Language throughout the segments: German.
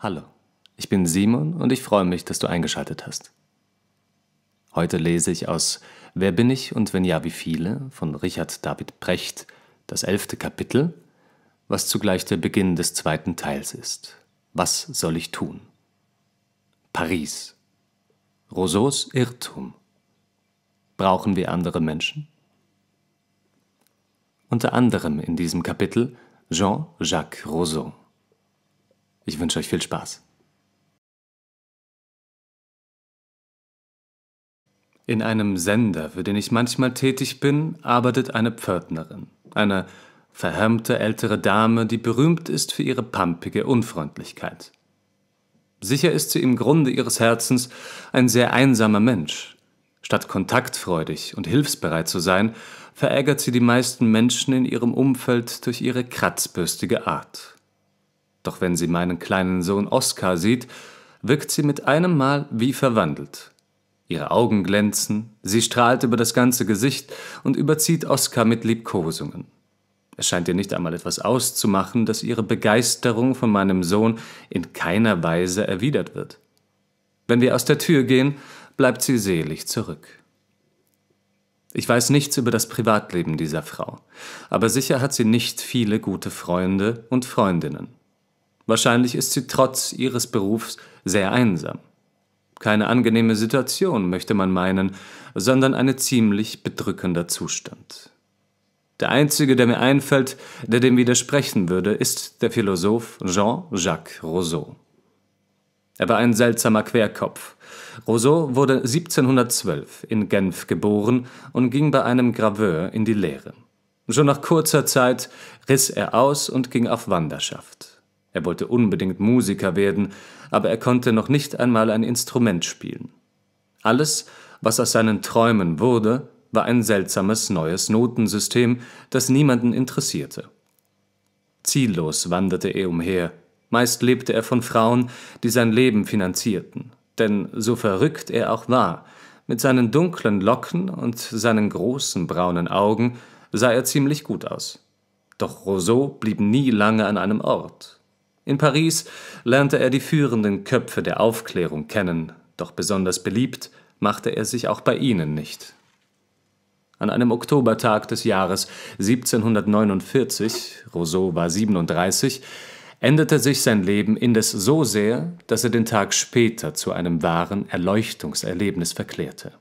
Hallo, ich bin Simon und ich freue mich, dass du eingeschaltet hast. Heute lese ich aus Wer bin ich und wenn ja, wie viele von Richard David Precht das elfte Kapitel, was zugleich der Beginn des zweiten Teils ist. Was soll ich tun? Paris. Rousseaus Irrtum. Brauchen wir andere Menschen? Unter anderem in diesem Kapitel Jean-Jacques Rousseau. Ich wünsche euch viel Spaß. In einem Sender, für den ich manchmal tätig bin, arbeitet eine Pförtnerin, eine verhärmte ältere Dame, die berühmt ist für ihre pampige Unfreundlichkeit. Sicher ist sie im Grunde ihres Herzens ein sehr einsamer Mensch. Statt kontaktfreudig und hilfsbereit zu sein, verärgert sie die meisten Menschen in ihrem Umfeld durch ihre kratzbürstige Art doch wenn sie meinen kleinen Sohn Oskar sieht, wirkt sie mit einem Mal wie verwandelt. Ihre Augen glänzen, sie strahlt über das ganze Gesicht und überzieht Oskar mit Liebkosungen. Es scheint ihr nicht einmal etwas auszumachen, dass ihre Begeisterung von meinem Sohn in keiner Weise erwidert wird. Wenn wir aus der Tür gehen, bleibt sie selig zurück. Ich weiß nichts über das Privatleben dieser Frau, aber sicher hat sie nicht viele gute Freunde und Freundinnen. Wahrscheinlich ist sie trotz ihres Berufs sehr einsam. Keine angenehme Situation, möchte man meinen, sondern ein ziemlich bedrückender Zustand. Der einzige, der mir einfällt, der dem widersprechen würde, ist der Philosoph Jean-Jacques Rousseau. Er war ein seltsamer Querkopf. Rousseau wurde 1712 in Genf geboren und ging bei einem Graveur in die Lehre. Schon nach kurzer Zeit riss er aus und ging auf Wanderschaft. Er wollte unbedingt Musiker werden, aber er konnte noch nicht einmal ein Instrument spielen. Alles, was aus seinen Träumen wurde, war ein seltsames neues Notensystem, das niemanden interessierte. Ziellos wanderte er umher, meist lebte er von Frauen, die sein Leben finanzierten, denn so verrückt er auch war, mit seinen dunklen Locken und seinen großen braunen Augen sah er ziemlich gut aus. Doch Rousseau blieb nie lange an einem Ort, in Paris lernte er die führenden Köpfe der Aufklärung kennen, doch besonders beliebt machte er sich auch bei ihnen nicht. An einem Oktobertag des Jahres 1749, Rousseau war 37, änderte sich sein Leben indes so sehr, dass er den Tag später zu einem wahren Erleuchtungserlebnis verklärte.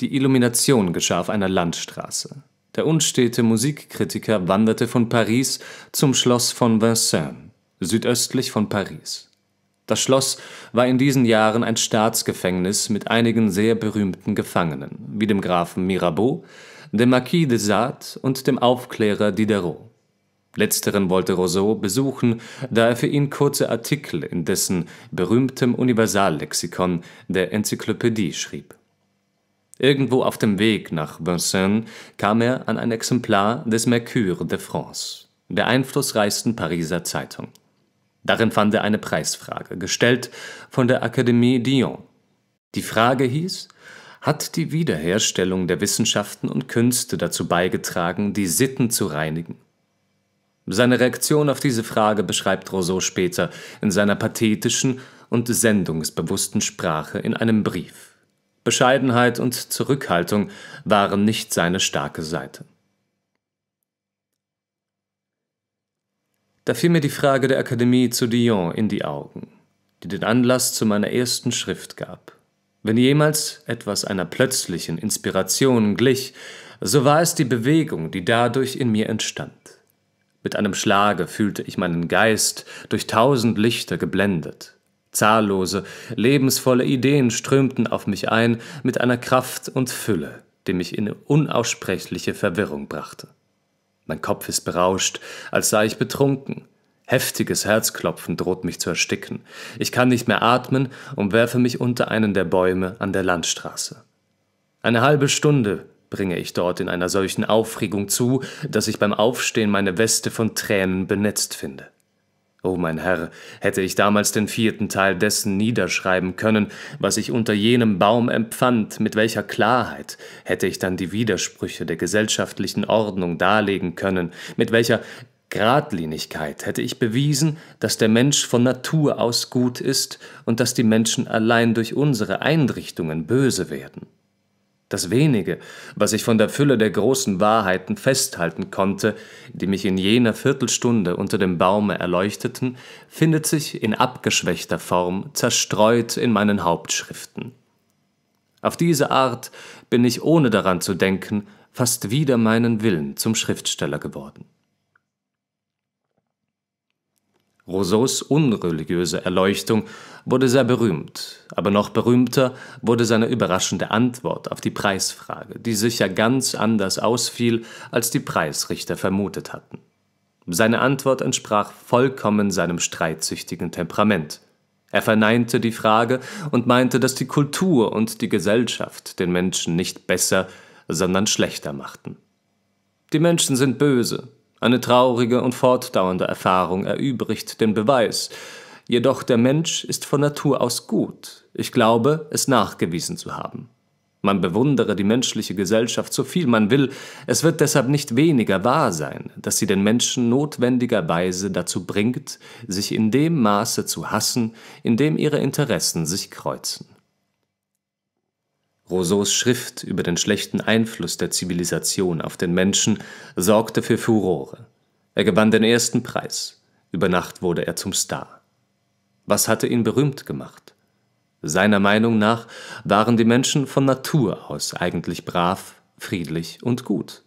Die Illumination geschah auf einer Landstraße. Der unstete Musikkritiker wanderte von Paris zum Schloss von Vincennes südöstlich von Paris. Das Schloss war in diesen Jahren ein Staatsgefängnis mit einigen sehr berühmten Gefangenen, wie dem Grafen Mirabeau, dem Marquis de Sade und dem Aufklärer Diderot. Letzteren wollte Rousseau besuchen, da er für ihn kurze Artikel in dessen berühmtem Universallexikon der Enzyklopädie schrieb. Irgendwo auf dem Weg nach Vincennes kam er an ein Exemplar des Mercure de France, der einflussreichsten Pariser Zeitung. Darin fand er eine Preisfrage, gestellt von der Akademie Dion. Die Frage hieß, hat die Wiederherstellung der Wissenschaften und Künste dazu beigetragen, die Sitten zu reinigen? Seine Reaktion auf diese Frage beschreibt Rousseau später in seiner pathetischen und sendungsbewussten Sprache in einem Brief. Bescheidenheit und Zurückhaltung waren nicht seine starke Seite. Da fiel mir die Frage der Akademie zu Dion in die Augen, die den Anlass zu meiner ersten Schrift gab. Wenn jemals etwas einer plötzlichen Inspiration glich, so war es die Bewegung, die dadurch in mir entstand. Mit einem Schlage fühlte ich meinen Geist durch tausend Lichter geblendet. Zahllose, lebensvolle Ideen strömten auf mich ein mit einer Kraft und Fülle, die mich in unaussprechliche Verwirrung brachte. Mein Kopf ist berauscht, als sei ich betrunken. Heftiges Herzklopfen droht mich zu ersticken. Ich kann nicht mehr atmen und werfe mich unter einen der Bäume an der Landstraße. Eine halbe Stunde bringe ich dort in einer solchen Aufregung zu, dass ich beim Aufstehen meine Weste von Tränen benetzt finde. O mein Herr, hätte ich damals den vierten Teil dessen niederschreiben können, was ich unter jenem Baum empfand, mit welcher Klarheit hätte ich dann die Widersprüche der gesellschaftlichen Ordnung darlegen können, mit welcher Gradlinigkeit hätte ich bewiesen, dass der Mensch von Natur aus gut ist und dass die Menschen allein durch unsere Einrichtungen böse werden das wenige, was ich von der Fülle der großen Wahrheiten festhalten konnte, die mich in jener Viertelstunde unter dem Baume erleuchteten, findet sich in abgeschwächter Form zerstreut in meinen Hauptschriften. Auf diese Art bin ich, ohne daran zu denken, fast wieder meinen Willen zum Schriftsteller geworden. Rousseaus unreligiöse Erleuchtung wurde sehr berühmt, aber noch berühmter wurde seine überraschende Antwort auf die Preisfrage, die sicher ganz anders ausfiel, als die Preisrichter vermutet hatten. Seine Antwort entsprach vollkommen seinem streitsüchtigen Temperament. Er verneinte die Frage und meinte, dass die Kultur und die Gesellschaft den Menschen nicht besser, sondern schlechter machten. Die Menschen sind böse, eine traurige und fortdauernde Erfahrung erübrigt den Beweis. Jedoch der Mensch ist von Natur aus gut. Ich glaube, es nachgewiesen zu haben. Man bewundere die menschliche Gesellschaft so viel man will, es wird deshalb nicht weniger wahr sein, dass sie den Menschen notwendigerweise dazu bringt, sich in dem Maße zu hassen, in dem ihre Interessen sich kreuzen. Rousseaus Schrift über den schlechten Einfluss der Zivilisation auf den Menschen sorgte für Furore. Er gewann den ersten Preis, über Nacht wurde er zum Star. Was hatte ihn berühmt gemacht? Seiner Meinung nach waren die Menschen von Natur aus eigentlich brav, friedlich und gut.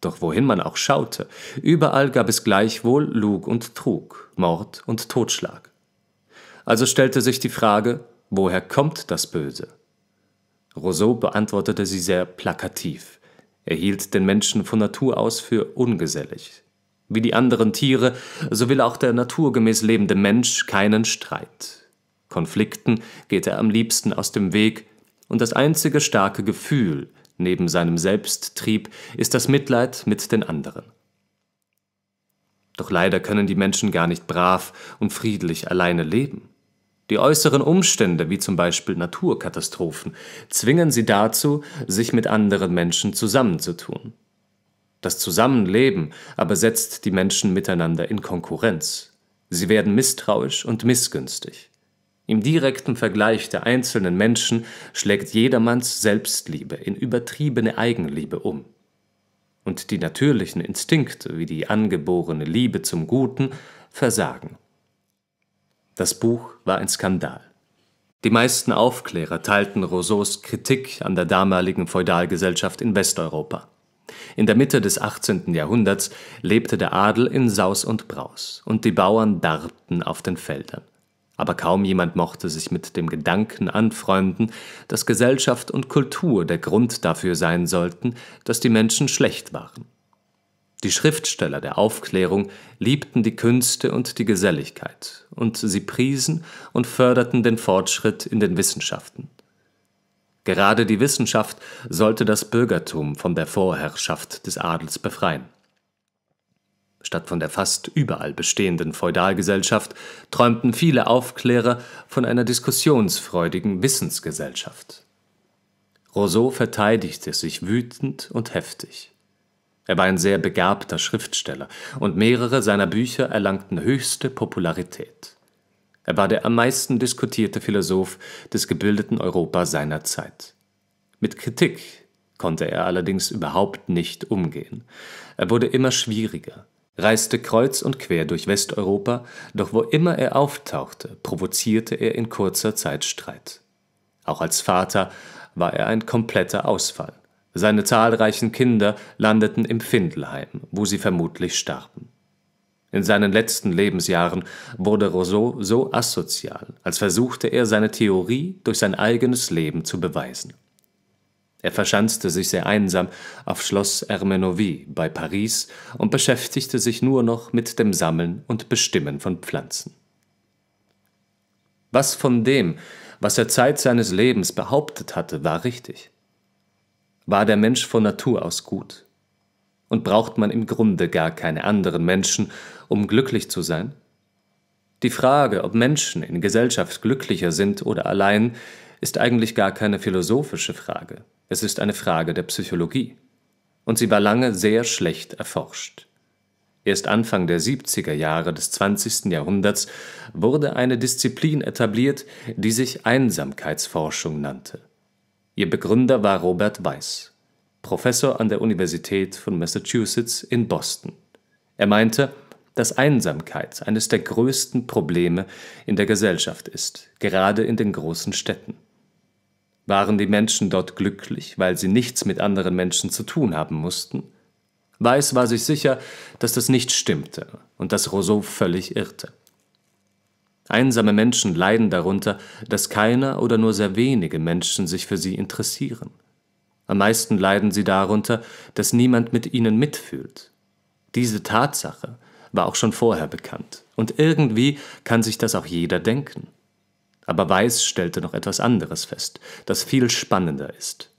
Doch wohin man auch schaute, überall gab es gleichwohl Lug und Trug, Mord und Totschlag. Also stellte sich die Frage, woher kommt das Böse? Rousseau beantwortete sie sehr plakativ. Er hielt den Menschen von Natur aus für ungesellig. Wie die anderen Tiere, so will auch der naturgemäß lebende Mensch keinen Streit. Konflikten geht er am liebsten aus dem Weg, und das einzige starke Gefühl neben seinem Selbsttrieb ist das Mitleid mit den anderen. Doch leider können die Menschen gar nicht brav und friedlich alleine leben. Die äußeren Umstände, wie zum Beispiel Naturkatastrophen, zwingen sie dazu, sich mit anderen Menschen zusammenzutun. Das Zusammenleben aber setzt die Menschen miteinander in Konkurrenz. Sie werden misstrauisch und missgünstig. Im direkten Vergleich der einzelnen Menschen schlägt jedermanns Selbstliebe in übertriebene Eigenliebe um. Und die natürlichen Instinkte wie die angeborene Liebe zum Guten versagen. Das Buch war ein Skandal. Die meisten Aufklärer teilten Rousseaus Kritik an der damaligen Feudalgesellschaft in Westeuropa. In der Mitte des 18. Jahrhunderts lebte der Adel in Saus und Braus und die Bauern darbten auf den Feldern. Aber kaum jemand mochte sich mit dem Gedanken anfreunden, dass Gesellschaft und Kultur der Grund dafür sein sollten, dass die Menschen schlecht waren. Die Schriftsteller der Aufklärung liebten die Künste und die Geselligkeit, und sie priesen und förderten den Fortschritt in den Wissenschaften. Gerade die Wissenschaft sollte das Bürgertum von der Vorherrschaft des Adels befreien. Statt von der fast überall bestehenden Feudalgesellschaft träumten viele Aufklärer von einer diskussionsfreudigen Wissensgesellschaft. Rousseau verteidigte sich wütend und heftig. Er war ein sehr begabter Schriftsteller und mehrere seiner Bücher erlangten höchste Popularität. Er war der am meisten diskutierte Philosoph des gebildeten Europa seiner Zeit. Mit Kritik konnte er allerdings überhaupt nicht umgehen. Er wurde immer schwieriger, reiste kreuz und quer durch Westeuropa, doch wo immer er auftauchte, provozierte er in kurzer Zeit Streit. Auch als Vater war er ein kompletter Ausfall. Seine zahlreichen Kinder landeten im Findelheim, wo sie vermutlich starben. In seinen letzten Lebensjahren wurde Rousseau so asozial, als versuchte er, seine Theorie durch sein eigenes Leben zu beweisen. Er verschanzte sich sehr einsam auf Schloss Hermenovie bei Paris und beschäftigte sich nur noch mit dem Sammeln und Bestimmen von Pflanzen. Was von dem, was er Zeit seines Lebens behauptet hatte, war richtig? war der Mensch von Natur aus gut. Und braucht man im Grunde gar keine anderen Menschen, um glücklich zu sein? Die Frage, ob Menschen in Gesellschaft glücklicher sind oder allein, ist eigentlich gar keine philosophische Frage. Es ist eine Frage der Psychologie. Und sie war lange sehr schlecht erforscht. Erst Anfang der 70er Jahre des 20. Jahrhunderts wurde eine Disziplin etabliert, die sich Einsamkeitsforschung nannte. Ihr Begründer war Robert Weiss, Professor an der Universität von Massachusetts in Boston. Er meinte, dass Einsamkeit eines der größten Probleme in der Gesellschaft ist, gerade in den großen Städten. Waren die Menschen dort glücklich, weil sie nichts mit anderen Menschen zu tun haben mussten? Weiss war sich sicher, dass das nicht stimmte und dass Rousseau völlig irrte. Einsame Menschen leiden darunter, dass keiner oder nur sehr wenige Menschen sich für sie interessieren. Am meisten leiden sie darunter, dass niemand mit ihnen mitfühlt. Diese Tatsache war auch schon vorher bekannt. Und irgendwie kann sich das auch jeder denken. Aber Weiß stellte noch etwas anderes fest, das viel spannender ist.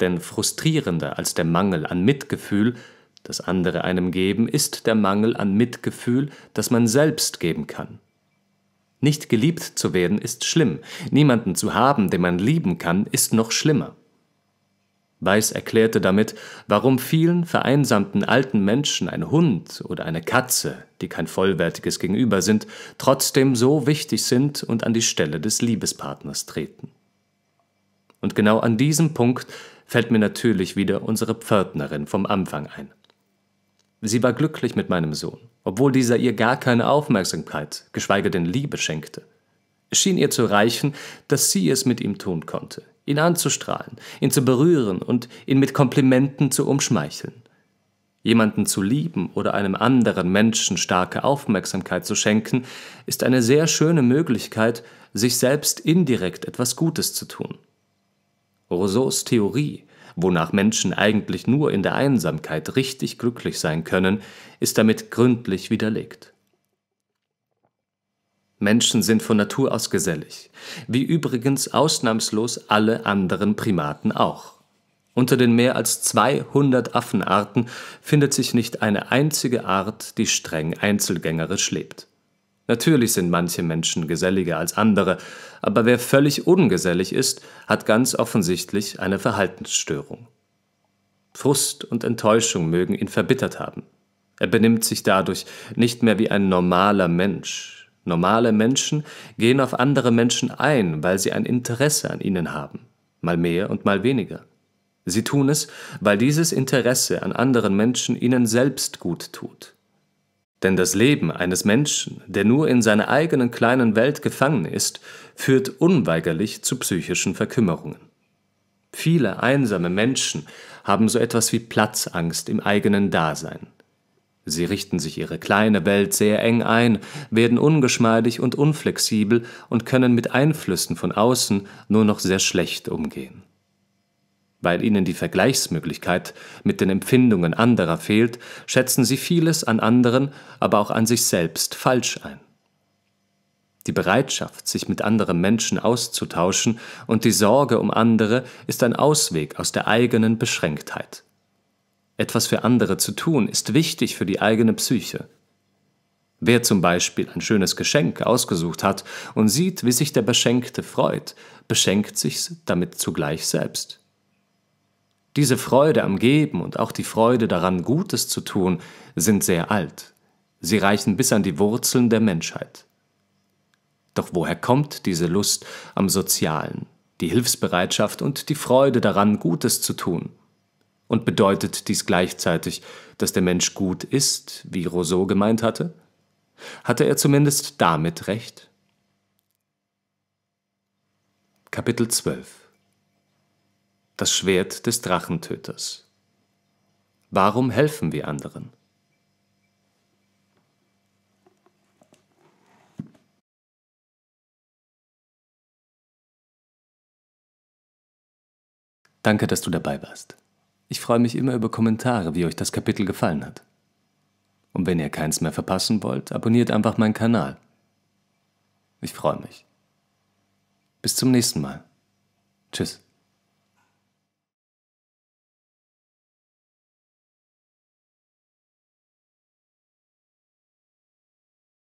Denn frustrierender als der Mangel an Mitgefühl, das andere einem geben, ist der Mangel an Mitgefühl, das man selbst geben kann. Nicht geliebt zu werden ist schlimm, niemanden zu haben, den man lieben kann, ist noch schlimmer. Weiß erklärte damit, warum vielen vereinsamten alten Menschen ein Hund oder eine Katze, die kein vollwertiges Gegenüber sind, trotzdem so wichtig sind und an die Stelle des Liebespartners treten. Und genau an diesem Punkt fällt mir natürlich wieder unsere Pförtnerin vom Anfang ein. Sie war glücklich mit meinem Sohn, obwohl dieser ihr gar keine Aufmerksamkeit, geschweige denn Liebe schenkte. Es schien ihr zu reichen, dass sie es mit ihm tun konnte, ihn anzustrahlen, ihn zu berühren und ihn mit Komplimenten zu umschmeicheln. Jemanden zu lieben oder einem anderen Menschen starke Aufmerksamkeit zu schenken, ist eine sehr schöne Möglichkeit, sich selbst indirekt etwas Gutes zu tun. Rousseaus Theorie wonach Menschen eigentlich nur in der Einsamkeit richtig glücklich sein können, ist damit gründlich widerlegt. Menschen sind von Natur aus gesellig, wie übrigens ausnahmslos alle anderen Primaten auch. Unter den mehr als 200 Affenarten findet sich nicht eine einzige Art, die streng einzelgängerisch lebt. Natürlich sind manche Menschen geselliger als andere, aber wer völlig ungesellig ist, hat ganz offensichtlich eine Verhaltensstörung. Frust und Enttäuschung mögen ihn verbittert haben. Er benimmt sich dadurch nicht mehr wie ein normaler Mensch. Normale Menschen gehen auf andere Menschen ein, weil sie ein Interesse an ihnen haben, mal mehr und mal weniger. Sie tun es, weil dieses Interesse an anderen Menschen ihnen selbst gut tut. Denn das Leben eines Menschen, der nur in seiner eigenen kleinen Welt gefangen ist, führt unweigerlich zu psychischen Verkümmerungen. Viele einsame Menschen haben so etwas wie Platzangst im eigenen Dasein. Sie richten sich ihre kleine Welt sehr eng ein, werden ungeschmeidig und unflexibel und können mit Einflüssen von außen nur noch sehr schlecht umgehen. Weil ihnen die Vergleichsmöglichkeit mit den Empfindungen anderer fehlt, schätzen sie vieles an anderen, aber auch an sich selbst falsch ein. Die Bereitschaft, sich mit anderen Menschen auszutauschen und die Sorge um andere ist ein Ausweg aus der eigenen Beschränktheit. Etwas für andere zu tun ist wichtig für die eigene Psyche. Wer zum Beispiel ein schönes Geschenk ausgesucht hat und sieht, wie sich der Beschenkte freut, beschenkt sich damit zugleich selbst. Diese Freude am Geben und auch die Freude daran, Gutes zu tun, sind sehr alt. Sie reichen bis an die Wurzeln der Menschheit. Doch woher kommt diese Lust am Sozialen, die Hilfsbereitschaft und die Freude daran, Gutes zu tun? Und bedeutet dies gleichzeitig, dass der Mensch gut ist, wie Rousseau gemeint hatte? Hatte er zumindest damit recht? Kapitel 12 das Schwert des Drachentöters. Warum helfen wir anderen? Danke, dass du dabei warst. Ich freue mich immer über Kommentare, wie euch das Kapitel gefallen hat. Und wenn ihr keins mehr verpassen wollt, abonniert einfach meinen Kanal. Ich freue mich. Bis zum nächsten Mal. Tschüss.